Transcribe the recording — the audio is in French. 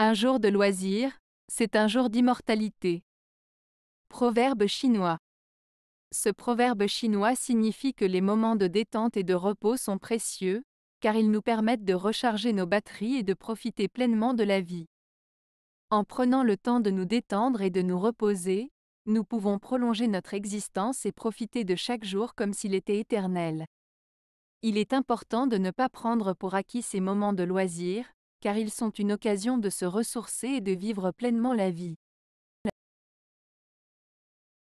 Un jour de loisir, c'est un jour d'immortalité. Proverbe chinois. Ce proverbe chinois signifie que les moments de détente et de repos sont précieux, car ils nous permettent de recharger nos batteries et de profiter pleinement de la vie. En prenant le temps de nous détendre et de nous reposer, nous pouvons prolonger notre existence et profiter de chaque jour comme s'il était éternel. Il est important de ne pas prendre pour acquis ces moments de loisir, car ils sont une occasion de se ressourcer et de vivre pleinement la vie.